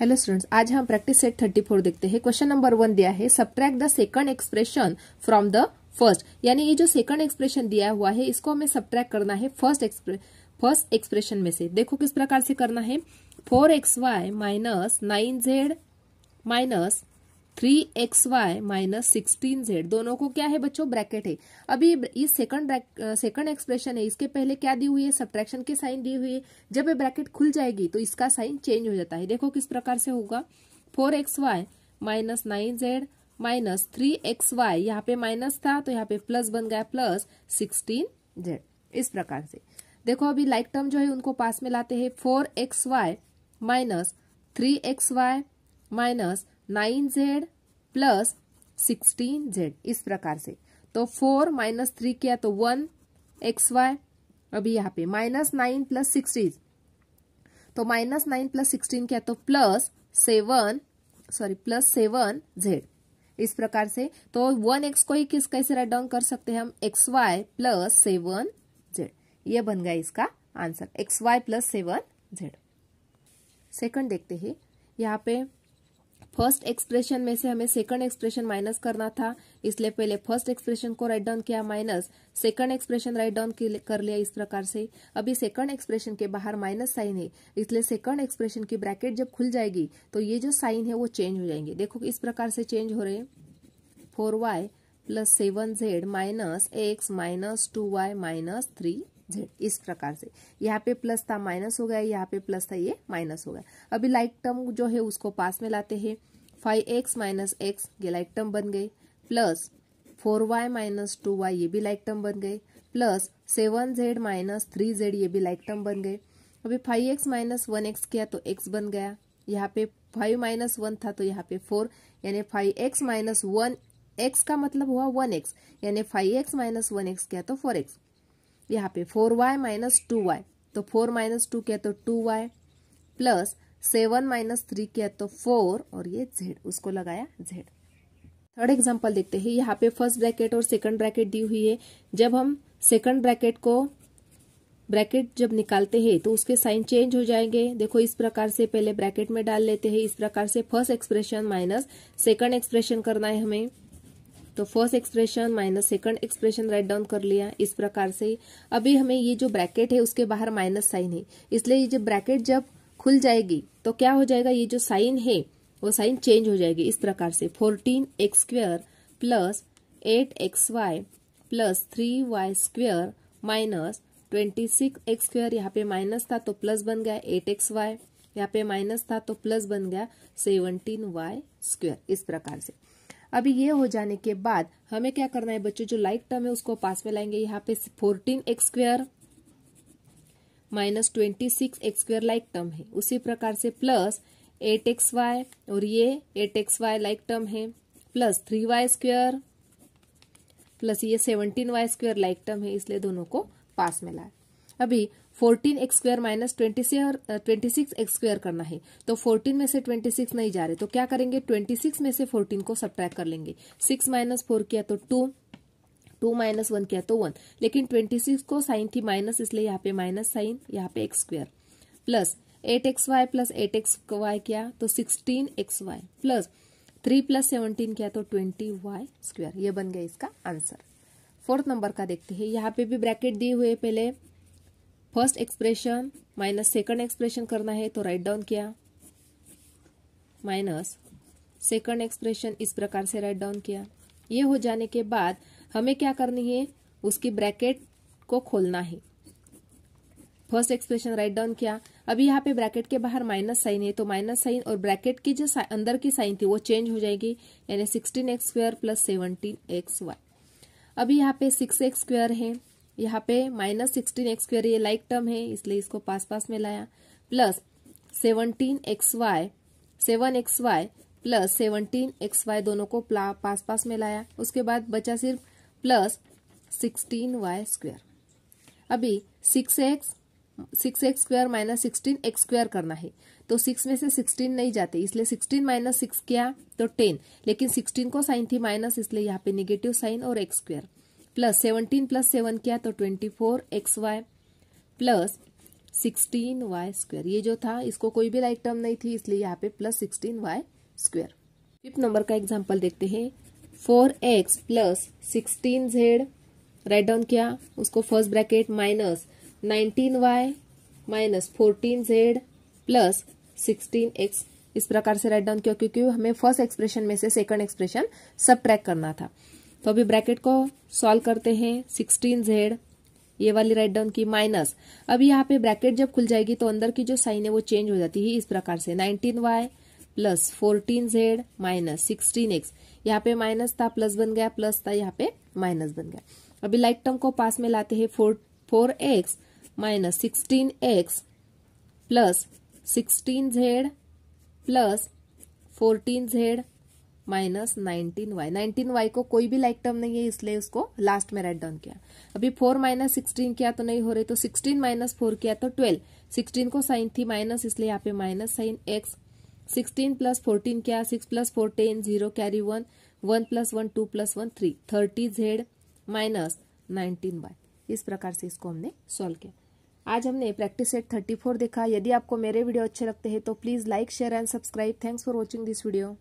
hello students आज हम practice set thirty four देखते हैं क्वेश्चन नंबर वन दिया है subtract the second expression from the first यानी ये जो सेकंड एक्सप्रेशन दिया हुआ है इसको हमें सब्ट्रैक्ट करना है फर्स्ट फर्स्ट एक्सप्रेशन में से देखो किस प्रकार से करना है four x y minus nine z minus three x y minus sixteen z दोनों को क्या है बच्चों ब्रैकेट है अभी ये सेकंड सेकंड एक्सप्रेशन है इसके पहले क्या दी हुई है सब्ट्रैक्शन के साइन दी हुई है जब ये ब्रैकेट खुल जाएगी तो इसका साइन चेंज हो जाता है देखो किस प्रकार से होगा four x y minus nine z minus three x y यहाँ पे माइनस था तो यहाँ पे प्लस बन गया प्लस सिक्सटीन जेड इस प्रकार से देखो अभी लाइक टर्म जो है उनको पास में लाते हैं four x y minus three x y minus nine z plus sixteen z इस प्रकार से तो फोर माइनस थ्री किया तो वन एक्स वाई अभी यहाँ पे माइनस नाइन प्लस सिक्सटीन तो माइनस नाइन प्लस सिक्सटीन किया तो plus seven sorry plus seven z इस प्रकार से तो वन एक्स को ही किस कैसे राइट डाउन कर सकते हैं हम x y plus seven z ये बन गया इसका answer x y plus seven z second देखते हैं यहाँ पे फर्स्ट एक्सप्रेशन में से हमें सेकंड एक्सप्रेशन माइनस करना था इसलिए पहले फर्स्ट एक्सप्रेशन को राइट डाउन किया minus second expression write down कर लिया इस प्रकार से अभी सेकंड एक्सप्रेशन के बाहर माइनस साइन है इसलिए सेकंड एक्सप्रेशन की ब्रैकेट जब खुल जाएगी तो ये जो साइन है वो चेंज हो जाएंगे देखो इस प्रकार से चेंज हो रहे four y plus seven z minus x minus two y minus three z इस प्रकार से यहाँ पे प्लस था माइनस हो गया यहाँ पे प्लस था ये माइनस हो गया अभी लाइक टर्म जो है उसको पास में लाते हैं फाइव एक्स माइनस एक्स ये लाइक टर्म बन गई plus four y minus two y ये भी लाइक टर्म बन गए plus seven z minus three z ये भी लाइक टर्म बन गए अभी five x minus one x किया तो एक्स बन गया यहाँ पे फाइव माइनस वन था तो यहाँ पे फोर यानी five x minus one x का मतलब हुआ वन एक्स यानी five x minus one x किया तो फोर एक्स यहाँ पे four y minus two y तो फोर माइनस टू किया तो two y plus seven minus three क्या तो फोर और ये जेड उसको लगाया जेड थर्ड एग्जाम्पल देखते हैं यहाँ पे फर्स्ट ब्रैकेट और सेकंड ब्रैकेट दी हुई है जब हम सेकंड ब्रैकेट को ब्रैकेट जब निकालते हैं तो उसके साइन चेंज हो जाएंगे देखो इस प्रकार से पहले ब्रैकेट में डाल लेते हैं इस प्रकार से first expression minus second expression करना है हमें तो first expression minus second expression write down कर लिया इस प्रकार से अभी हमें ये जो ब्रैकेट है उसके बाहर माइनस साइन है इसलिए ये जो ब्रैकेट जब खुल जाएगी तो क्या हो जाएगा ये जो साइन है वो साइन चेंज हो जाएगी इस प्रकार से fourteen x square plus eight x y plus three y square minus twenty six x square यहाँ पे माइनस था तो प्लस बन गया एट एक्स वाई यहाँ पे माइनस था तो प्लस बन गया सेवनटीन वाई स्क्वेयर इस प्रकार से अभी ये हो जाने के बाद हमें क्या करना है बच्चों जो लाइक टर्म है उसको पास में लाएंगे यहाँ पे fourteen x square minus twenty six x square like term है उसी प्रकार से प्लस एट एक्स वाई और ये eight x y like term है plus three y square plus ये seventeen y square like term है इसलिए दोनों को पास में लाए अभी fourteen x square minus twenty से और ट्वेंटी सिक्स एक्स स्क्वायर करना है तो फोर्टीन में से ट्वेंटी सिक्स नहीं जा रहे तो क्या करेंगे ट्वेंटी सिक्स में से फोर्टीन को सब कर लेंगे सिक्स माइनस फोर किया तो टू टू माइनस वन किया तो वन लेकिन ट्वेंटी सिक्स को साइन थी माइनस इसलिए यहाँ पे माइनस साइन यहाँ पे x square plus eight x y plus eight x y किया तो sixteen x y plus three plus seventeen किया तो ट्वेंटी वाई स्क्वायर यह बन गया इसका आंसर फोर्थ नंबर का देखते हैं यहाँ पे भी ब्रैकेट दिए हुए पहले first expression minus second expression करना है तो राइट डाउन किया माइनस सेकंड एक्सप्रेशन इस प्रकार से राइट डाउन किया ये हो जाने के बाद हमें क्या करनी है उसकी ब्रैकेट को खोलना है फर्स्ट एक्सप्रेशन राइट डाउन किया अभी यहाँ पे ब्रैकेट के बाहर माइनस साइन है तो माइनस साइन और ब्रैकेट की जो अंदर की साइन थी वो चेंज हो जाएगी यानी sixteen x square plus seventeen x y अभी यहाँ पे सिक्स एक्स स्क्वायर है यहाँ पे माइनस सिक्सटीन एक्स स्क्वेयर ये लाइक टर्म है इसलिए इसको पास पास में लाया plus seventeen x y seven x y plus seventeen x y दोनों को पास पास में लाया उसके बाद बचा सिर्फ प्लस सिक्सटीन वाई स्क्वेयर अभी six x six x square minus sixteen x square करना है तो सिक्स में से सिक्सटीन नहीं जाते इसलिए सिक्सटीन माइनस सिक्स किया तो टेन लेकिन सिक्सटीन को साइन थी माइनस इसलिए यहाँ पे निगेटिव साइन और x square plus seventeen plus seven क्या तो twenty four x y plus sixteen y square ये जो था इसको कोई भी राइट टर्म नहीं थी इसलिए यहाँ पे plus sixteen y square fifth number का एग्जाम्पल देखते हैं four x plus sixteen z write down किया उसको first bracket minus nineteen y minus fourteen z plus sixteen x इस प्रकार से राइट डाउन किया क्योंकि हमें फर्स्ट एक्सप्रेशन में से सेकंड एक्सप्रेशन सब करना था तो अभी ब्रैकेट को सॉल्व करते हैं सिक्सटीन जेड ये वाली राइट डाउन की माइनस अभी यहाँ पे ब्रैकेट जब खुल जाएगी तो अंदर की जो साइन है वो चेंज हो जाती है इस प्रकार से nineteen y plus fourteen z minus sixteen x यहाँ पे माइनस था प्लस बन गया प्लस था यहाँ पे माइनस बन गया अभी लाइट टर्म को पास में लाते हैं four four x minus sixteen x plus sixteen z plus fourteen z minus nineteen y nineteen y को कोई भी लाइक टर्म नहीं है इसलिए उसको लास्ट में राइट डाउन किया अभी फोर माइनस सिक्सटीन किया तो नहीं हो रही तो सिक्सटीन माइनस फोर किया तो ट्वेल्व सिक्सटीन को साइन थी माइनस इसलिए यहाँ पे minus sign x sixteen plus fourteen क्या six plus four ten zero carry one one plus one two plus one three thirty z minus nineteen y इस प्रकार से इसको हमने सॉल्व किया आज हमने प्रैक्टिस सेट थर्टी फोर देखा यदि आपको मेरे वीडियो अच्छे लगते हैं तो please like share and subscribe thanks for watching this video